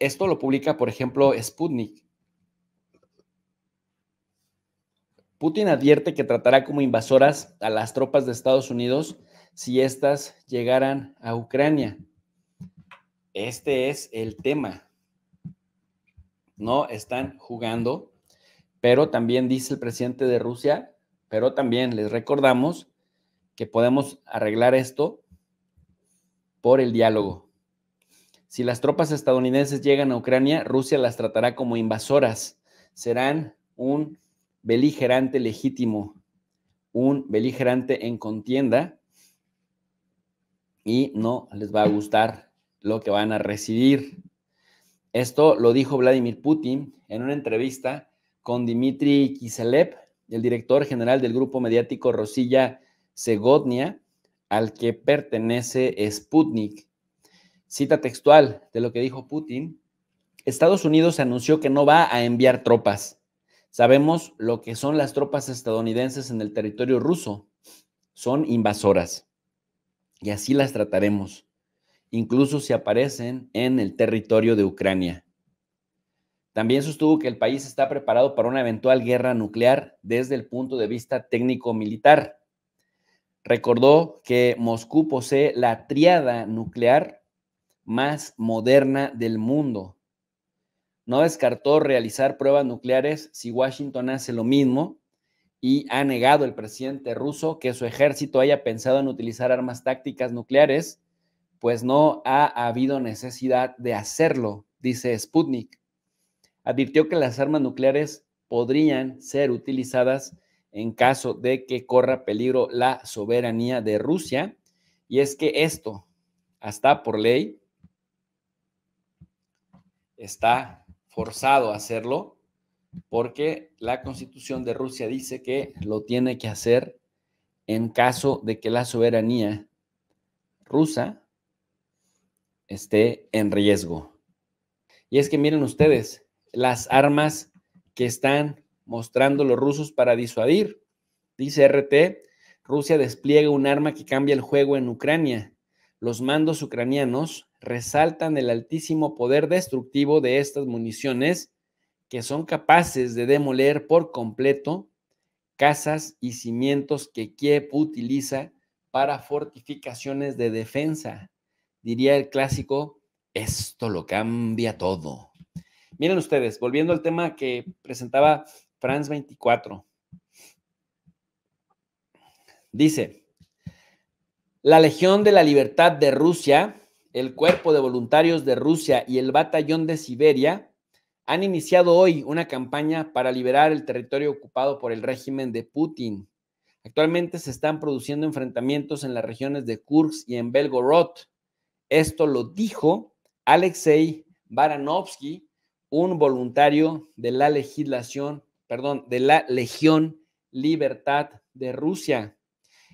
Esto lo publica, por ejemplo, Sputnik. Putin advierte que tratará como invasoras a las tropas de Estados Unidos si éstas llegaran a Ucrania. Este es el tema. No están jugando, pero también dice el presidente de Rusia, pero también les recordamos que podemos arreglar esto por el diálogo. Si las tropas estadounidenses llegan a Ucrania, Rusia las tratará como invasoras. Serán un beligerante legítimo, un beligerante en contienda y no les va a gustar lo que van a recibir. Esto lo dijo Vladimir Putin en una entrevista con Dmitry Kiselev, el director general del grupo mediático Rosilla Segodnia, al que pertenece Sputnik. Cita textual de lo que dijo Putin. Estados Unidos anunció que no va a enviar tropas. Sabemos lo que son las tropas estadounidenses en el territorio ruso. Son invasoras. Y así las trataremos, incluso si aparecen en el territorio de Ucrania. También sostuvo que el país está preparado para una eventual guerra nuclear desde el punto de vista técnico-militar. Recordó que Moscú posee la triada nuclear más moderna del mundo. No descartó realizar pruebas nucleares si Washington hace lo mismo y ha negado el presidente ruso que su ejército haya pensado en utilizar armas tácticas nucleares, pues no ha habido necesidad de hacerlo, dice Sputnik. Advirtió que las armas nucleares podrían ser utilizadas en caso de que corra peligro la soberanía de Rusia, y es que esto, hasta por ley, está forzado a hacerlo porque la constitución de Rusia dice que lo tiene que hacer en caso de que la soberanía rusa esté en riesgo. Y es que miren ustedes las armas que están mostrando los rusos para disuadir. Dice RT, Rusia despliega un arma que cambia el juego en Ucrania los mandos ucranianos resaltan el altísimo poder destructivo de estas municiones que son capaces de demoler por completo casas y cimientos que Kiev utiliza para fortificaciones de defensa. Diría el clásico, esto lo cambia todo. Miren ustedes, volviendo al tema que presentaba Franz 24. Dice, la Legión de la Libertad de Rusia, el Cuerpo de Voluntarios de Rusia y el Batallón de Siberia han iniciado hoy una campaña para liberar el territorio ocupado por el régimen de Putin. Actualmente se están produciendo enfrentamientos en las regiones de Kursk y en Belgorod. Esto lo dijo Alexei Baranovsky, un voluntario de la legislación, perdón, de la Legión Libertad de Rusia.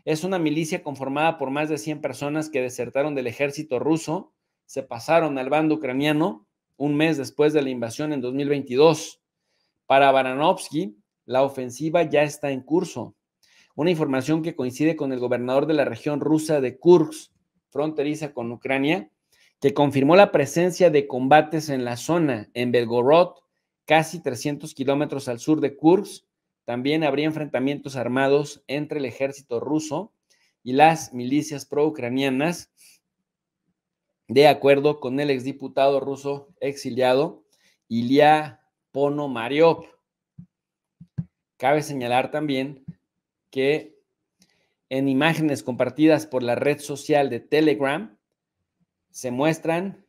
Es una milicia conformada por más de 100 personas que desertaron del ejército ruso, se pasaron al bando ucraniano un mes después de la invasión en 2022. Para Baranovsky, la ofensiva ya está en curso. Una información que coincide con el gobernador de la región rusa de Kursk, fronteriza con Ucrania, que confirmó la presencia de combates en la zona, en Belgorod, casi 300 kilómetros al sur de Kursk, también habría enfrentamientos armados entre el ejército ruso y las milicias pro-ucranianas de acuerdo con el exdiputado ruso exiliado Ilya Ponomariov. Cabe señalar también que en imágenes compartidas por la red social de Telegram se muestran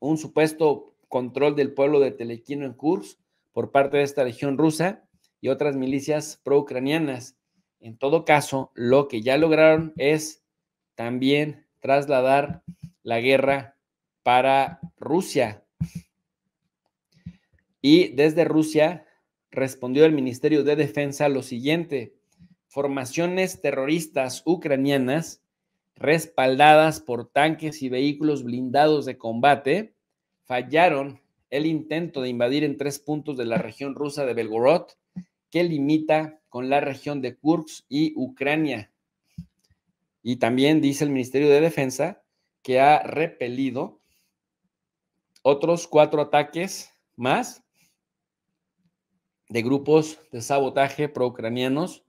un supuesto control del pueblo de Telequino en Kursk por parte de esta legión rusa y otras milicias pro-ucranianas. En todo caso, lo que ya lograron es también trasladar la guerra para Rusia. Y desde Rusia respondió el Ministerio de Defensa lo siguiente, formaciones terroristas ucranianas respaldadas por tanques y vehículos blindados de combate fallaron el intento de invadir en tres puntos de la región rusa de Belgorod que limita con la región de Kursk y Ucrania. Y también dice el Ministerio de Defensa que ha repelido otros cuatro ataques más de grupos de sabotaje pro-ucranianos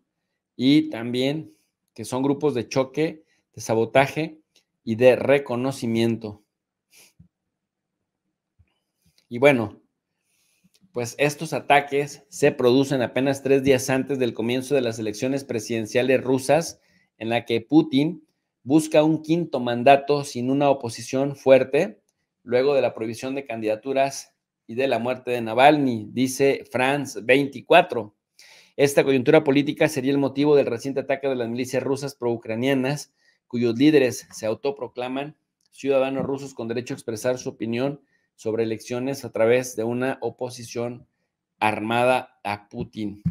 y también que son grupos de choque, de sabotaje y de reconocimiento. Y bueno, pues estos ataques se producen apenas tres días antes del comienzo de las elecciones presidenciales rusas, en la que Putin busca un quinto mandato sin una oposición fuerte, luego de la prohibición de candidaturas y de la muerte de Navalny, dice France 24. Esta coyuntura política sería el motivo del reciente ataque de las milicias rusas pro-ucranianas, cuyos líderes se autoproclaman ciudadanos rusos con derecho a expresar su opinión sobre elecciones a través de una oposición armada a Putin.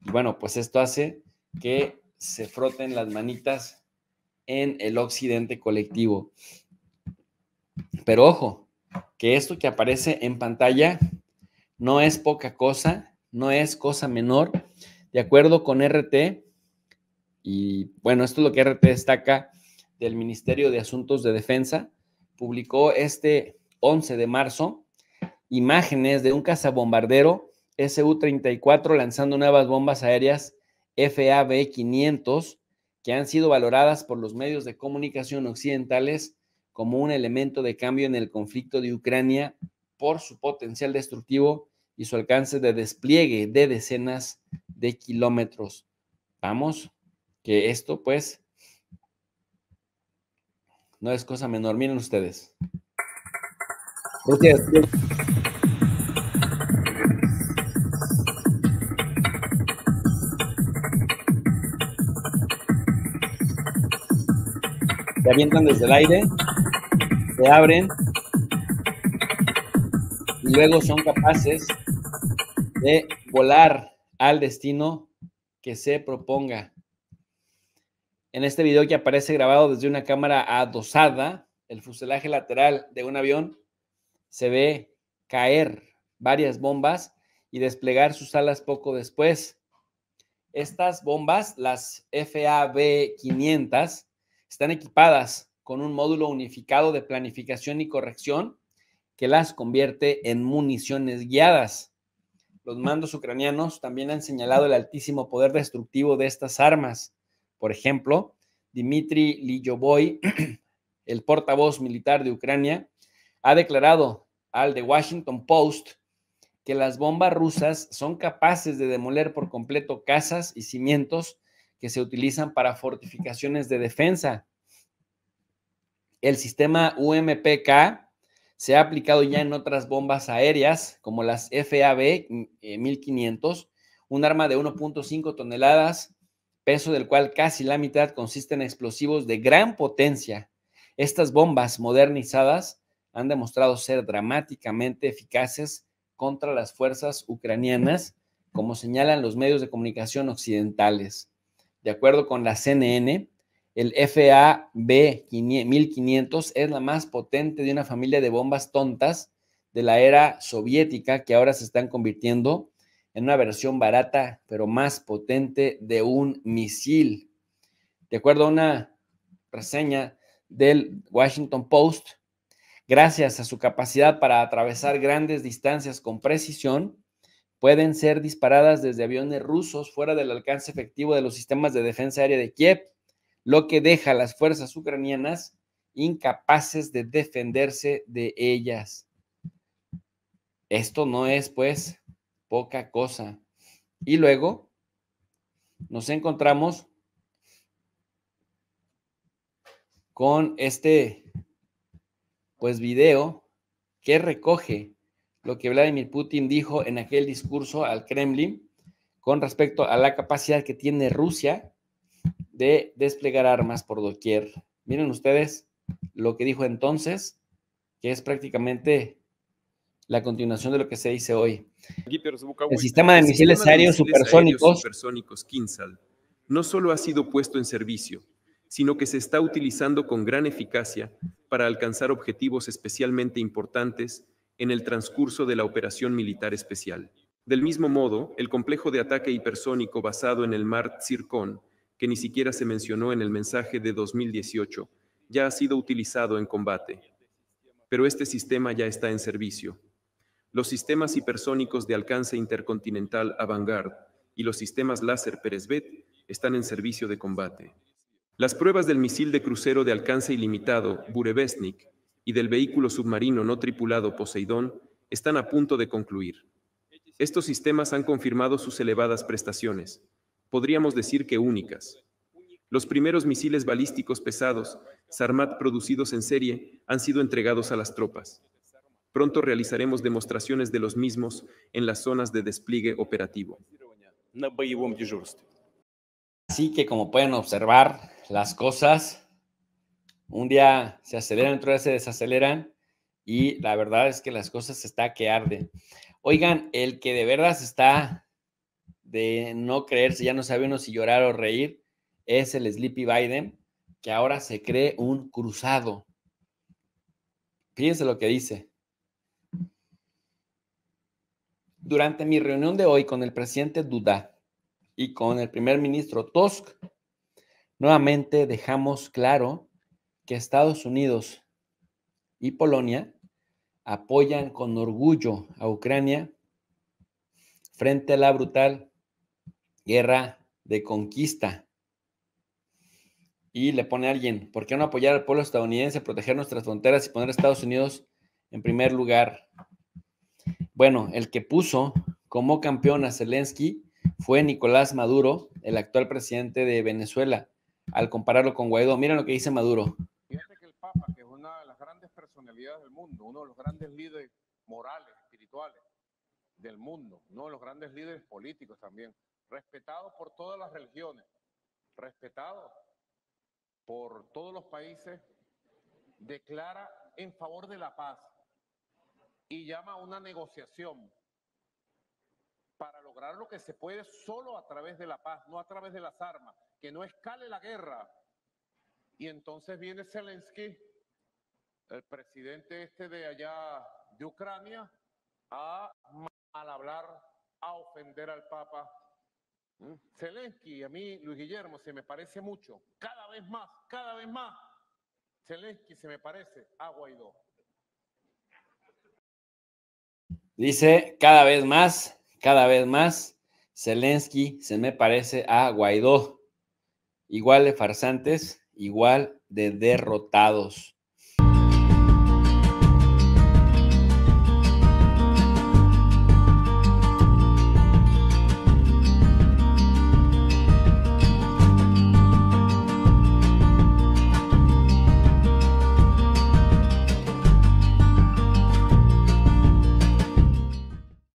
Y bueno, pues esto hace que se froten las manitas en el occidente colectivo. Pero ojo, que esto que aparece en pantalla no es poca cosa, no es cosa menor. De acuerdo con RT, y bueno, esto es lo que RT destaca del Ministerio de Asuntos de Defensa, publicó este 11 de marzo, imágenes de un cazabombardero SU-34 lanzando nuevas bombas aéreas FAB-500 que han sido valoradas por los medios de comunicación occidentales como un elemento de cambio en el conflicto de Ucrania por su potencial destructivo y su alcance de despliegue de decenas de kilómetros. Vamos, que esto pues no es cosa menor. Miren ustedes. Se avientan desde el aire, se abren y luego son capaces de volar al destino que se proponga. En este video que aparece grabado desde una cámara adosada, el fuselaje lateral de un avión se ve caer varias bombas y desplegar sus alas poco después. Estas bombas, las FAB-500, están equipadas con un módulo unificado de planificación y corrección que las convierte en municiones guiadas. Los mandos ucranianos también han señalado el altísimo poder destructivo de estas armas. Por ejemplo, Dmitry Liyoboy, el portavoz militar de Ucrania, ha declarado al The Washington Post que las bombas rusas son capaces de demoler por completo casas y cimientos que se utilizan para fortificaciones de defensa. El sistema UMPK se ha aplicado ya en otras bombas aéreas, como las FAB 1500, mm, eh, un arma de 1.5 toneladas, peso del cual casi la mitad consiste en explosivos de gran potencia. Estas bombas modernizadas han demostrado ser dramáticamente eficaces contra las fuerzas ucranianas, como señalan los medios de comunicación occidentales. De acuerdo con la CNN, el FAB 1500 es la más potente de una familia de bombas tontas de la era soviética que ahora se están convirtiendo en una versión barata pero más potente de un misil. De acuerdo a una reseña del Washington Post, gracias a su capacidad para atravesar grandes distancias con precisión, pueden ser disparadas desde aviones rusos fuera del alcance efectivo de los sistemas de defensa aérea de Kiev, lo que deja a las fuerzas ucranianas incapaces de defenderse de ellas. Esto no es, pues, poca cosa. Y luego nos encontramos con este pues video que recoge lo que Vladimir Putin dijo en aquel discurso al Kremlin con respecto a la capacidad que tiene Rusia de desplegar armas por doquier. Miren ustedes lo que dijo entonces, que es prácticamente la continuación de lo que se dice hoy. El sistema de misiles aéreos supersónicos, supersónicos no solo ha sido puesto en servicio, sino que se está utilizando con gran eficacia para alcanzar objetivos especialmente importantes en el transcurso de la operación militar especial. Del mismo modo, el complejo de ataque hipersónico basado en el mar Circón, que ni siquiera se mencionó en el mensaje de 2018, ya ha sido utilizado en combate. Pero este sistema ya está en servicio. Los sistemas hipersónicos de alcance intercontinental Avangard y los sistemas láser Peresvet están en servicio de combate. Las pruebas del misil de crucero de alcance ilimitado, Burevestnik, y del vehículo submarino no tripulado Poseidón están a punto de concluir. Estos sistemas han confirmado sus elevadas prestaciones, podríamos decir que únicas. Los primeros misiles balísticos pesados, Sarmat producidos en serie, han sido entregados a las tropas. Pronto realizaremos demostraciones de los mismos en las zonas de despliegue operativo. Así que como pueden observar, las cosas un día se aceleran, otro día se desaceleran y la verdad es que las cosas está que arde. Oigan, el que de verdad está de no creerse, ya no sabe uno si llorar o reír, es el Sleepy Biden, que ahora se cree un cruzado. Fíjense lo que dice. Durante mi reunión de hoy con el presidente Duda y con el primer ministro Tusk, Nuevamente dejamos claro que Estados Unidos y Polonia apoyan con orgullo a Ucrania frente a la brutal guerra de conquista. Y le pone a alguien, ¿por qué no apoyar al pueblo estadounidense, proteger nuestras fronteras y poner a Estados Unidos en primer lugar? Bueno, el que puso como campeón a Zelensky fue Nicolás Maduro, el actual presidente de Venezuela al compararlo con Guaidó. Miren lo que dice Maduro. Fíjate que el Papa, que es una de las grandes personalidades del mundo, uno de los grandes líderes morales, espirituales del mundo, uno de los grandes líderes políticos también, respetado por todas las religiones, respetado por todos los países, declara en favor de la paz y llama a una negociación para lograr lo que se puede solo a través de la paz, no a través de las armas, que no escale la guerra. Y entonces viene Zelensky, el presidente este de allá de Ucrania, a mal hablar, a ofender al Papa. ¿Mm? Zelensky, a mí, Luis Guillermo, se me parece mucho, cada vez más, cada vez más. Zelensky se me parece a Guaidó. Dice, cada vez más, cada vez más, Zelensky se me parece a Guaidó igual de farsantes, igual de derrotados.